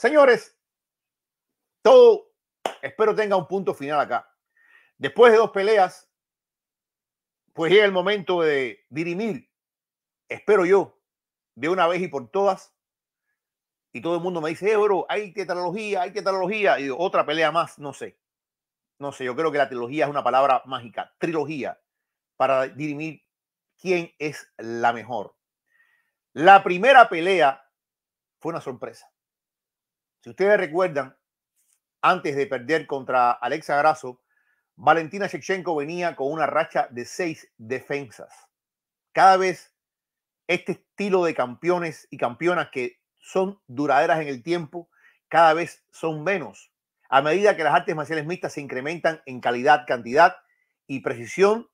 Señores, todo espero tenga un punto final acá. Después de dos peleas, pues llega el momento de dirimir, espero yo, de una vez y por todas. Y todo el mundo me dice, eh, bro, hay tetralogía, hay tetralogía. Y otra pelea más, no sé. No sé, yo creo que la trilogía es una palabra mágica, trilogía, para dirimir quién es la mejor. La primera pelea fue una sorpresa. Si ustedes recuerdan, antes de perder contra Alexa Grasso, Valentina Shevchenko venía con una racha de seis defensas. Cada vez este estilo de campeones y campeonas que son duraderas en el tiempo, cada vez son menos. A medida que las artes marciales mixtas se incrementan en calidad, cantidad y precisión,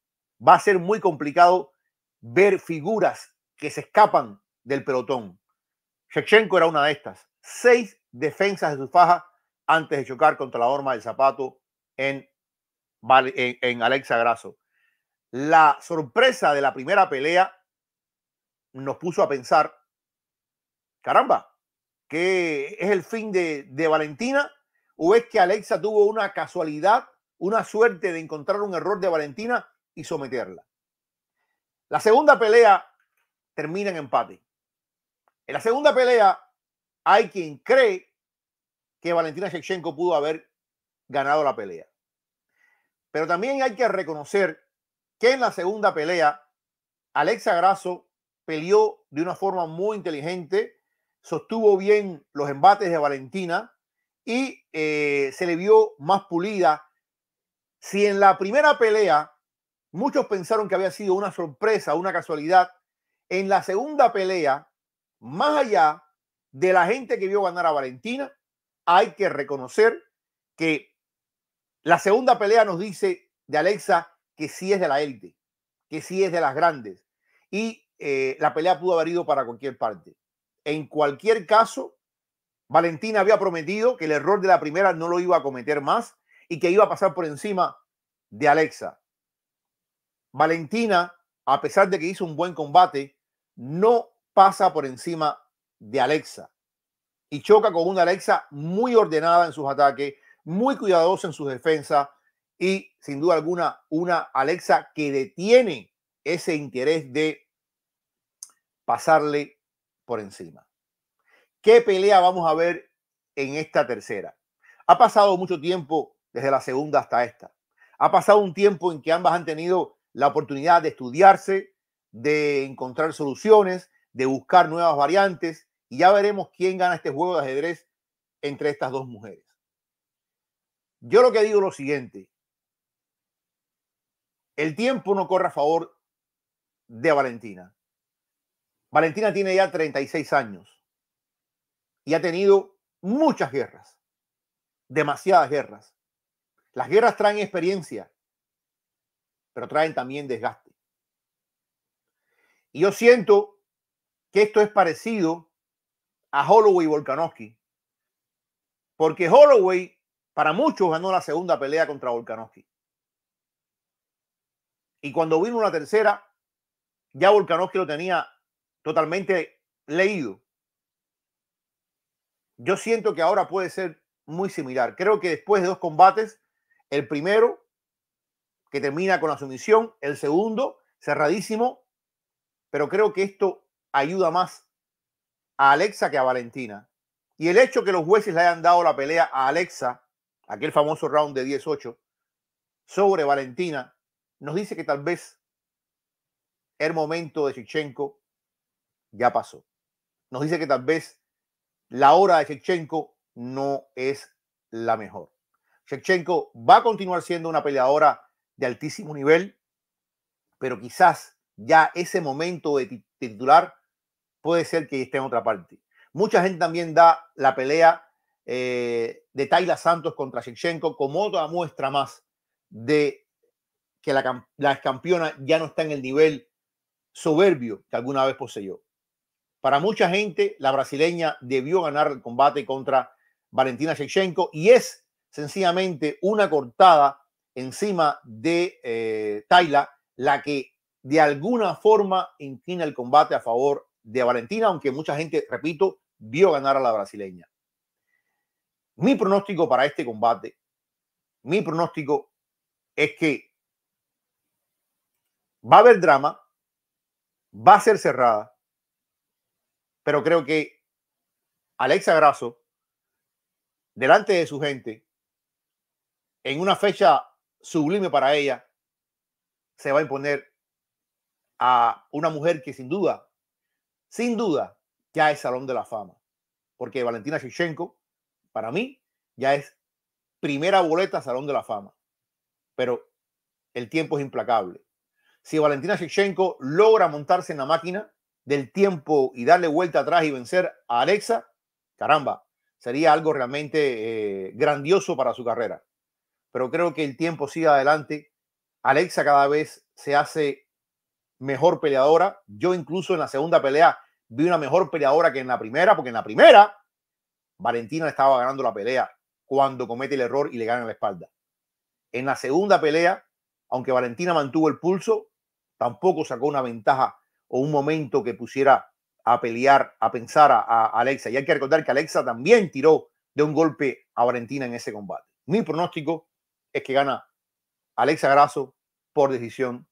va a ser muy complicado ver figuras que se escapan del pelotón. Shevchenko era una de estas. Seis defensas de su faja antes de chocar contra la horma del zapato en, en, Alexa Grasso. La sorpresa de la primera pelea nos puso a pensar, caramba, que es el fin de, de, Valentina o es que Alexa tuvo una casualidad, una suerte de encontrar un error de Valentina y someterla. La segunda pelea termina en empate. En la segunda pelea hay quien cree que Valentina Shevchenko pudo haber ganado la pelea. Pero también hay que reconocer que en la segunda pelea, Alexa Grasso peleó de una forma muy inteligente, sostuvo bien los embates de Valentina y eh, se le vio más pulida. Si en la primera pelea muchos pensaron que había sido una sorpresa, una casualidad, en la segunda pelea, más allá de la gente que vio ganar a Valentina, hay que reconocer que la segunda pelea nos dice de Alexa que sí es de la élite, que sí es de las grandes. Y eh, la pelea pudo haber ido para cualquier parte. En cualquier caso, Valentina había prometido que el error de la primera no lo iba a cometer más y que iba a pasar por encima de Alexa. Valentina, a pesar de que hizo un buen combate, no pasa por encima de Alexa y choca con una Alexa muy ordenada en sus ataques, muy cuidadosa en sus defensas y sin duda alguna una Alexa que detiene ese interés de pasarle por encima. ¿Qué pelea vamos a ver en esta tercera? Ha pasado mucho tiempo desde la segunda hasta esta. Ha pasado un tiempo en que ambas han tenido la oportunidad de estudiarse, de encontrar soluciones, de buscar nuevas variantes, y ya veremos quién gana este juego de ajedrez entre estas dos mujeres. Yo lo que digo es lo siguiente. El tiempo no corre a favor de Valentina. Valentina tiene ya 36 años y ha tenido muchas guerras, demasiadas guerras. Las guerras traen experiencia, pero traen también desgaste. Y yo siento que esto es parecido a Holloway y Volkanovski. Porque Holloway, para muchos, ganó la segunda pelea contra Volkanovski. Y cuando vino la tercera, ya Volkanovski lo tenía totalmente leído. Yo siento que ahora puede ser muy similar. Creo que después de dos combates, el primero que termina con la sumisión, el segundo cerradísimo, pero creo que esto ayuda más a Alexa que a Valentina. Y el hecho que los jueces le hayan dado la pelea a Alexa, aquel famoso round de 18, sobre Valentina, nos dice que tal vez el momento de Shevchenko ya pasó. Nos dice que tal vez la hora de Shevchenko no es la mejor. Shevchenko va a continuar siendo una peleadora de altísimo nivel, pero quizás ya ese momento de titular puede ser que esté en otra parte. Mucha gente también da la pelea eh, de Taila Santos contra Shevchenko como otra muestra más de que la, campeona ya no está en el nivel soberbio que alguna vez poseyó. Para mucha gente, la brasileña debió ganar el combate contra Valentina Shevchenko y es sencillamente una cortada encima de eh, Taila la que de alguna forma inclina el combate a favor de Valentina, aunque mucha gente, repito, vio ganar a la brasileña. Mi pronóstico para este combate, mi pronóstico es que va a haber drama, va a ser cerrada, pero creo que Alexa Grasso, delante de su gente, en una fecha sublime para ella, se va a imponer a una mujer que sin duda sin duda ya es Salón de la Fama, porque Valentina Shevchenko, para mí, ya es primera boleta Salón de la Fama, pero el tiempo es implacable. Si Valentina Shevchenko logra montarse en la máquina del tiempo y darle vuelta atrás y vencer a Alexa, caramba, sería algo realmente eh, grandioso para su carrera. Pero creo que el tiempo sigue adelante. Alexa cada vez se hace mejor peleadora. Yo incluso en la segunda pelea vi una mejor peleadora que en la primera, porque en la primera Valentina estaba ganando la pelea cuando comete el error y le gana la espalda. En la segunda pelea, aunque Valentina mantuvo el pulso, tampoco sacó una ventaja o un momento que pusiera a pelear, a pensar a, a Alexa. Y hay que recordar que Alexa también tiró de un golpe a Valentina en ese combate. Mi pronóstico es que gana Alexa Grasso por decisión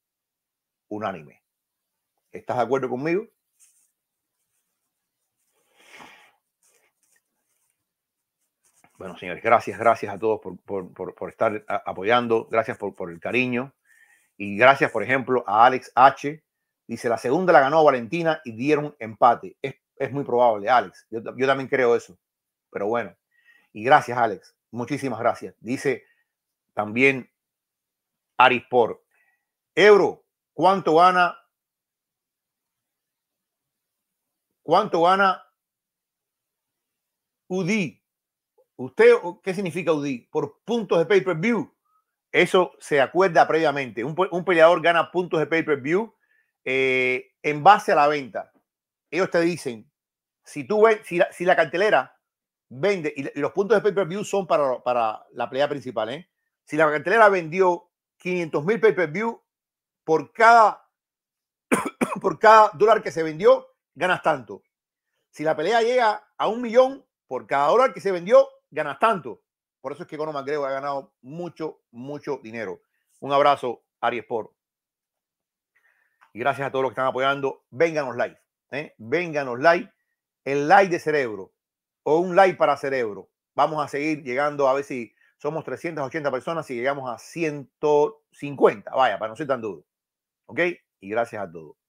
unánime. ¿Estás de acuerdo conmigo? Bueno, señores, gracias, gracias a todos por, estar apoyando, gracias por, el cariño y gracias, por ejemplo, a Alex H. Dice, la segunda la ganó Valentina y dieron empate. Es, muy probable, Alex. Yo, también creo eso. Pero bueno. Y gracias, Alex. Muchísimas gracias. Dice también Arispor. Euro, ¿cuánto gana? ¿Cuánto gana UDI ¿Usted qué significa UDI? Por puntos de pay-per-view. Eso se acuerda previamente. Un, peleador gana puntos de pay-per-view eh, en base a la venta. Ellos te dicen, si tú si, la, si cartelera vende, y los puntos de pay-per-view son para, para la pelea principal, ¿eh? si la cartelera vendió 500 mil pay-per-view por cada, por cada dólar que se vendió, ganas tanto. Si la pelea llega a un millón por cada dólar que se vendió, ganas tanto. Por eso es que Conor McGregor ha ganado mucho, mucho dinero. Un abrazo, Aries Y gracias a todos los que están apoyando. Vénganos live. ¿eh? Vénganos live. El like de cerebro. O un like para cerebro. Vamos a seguir llegando a ver si somos 380 personas y llegamos a 150. Vaya, para no ser tan duro. ¿Ok? Y gracias a todos.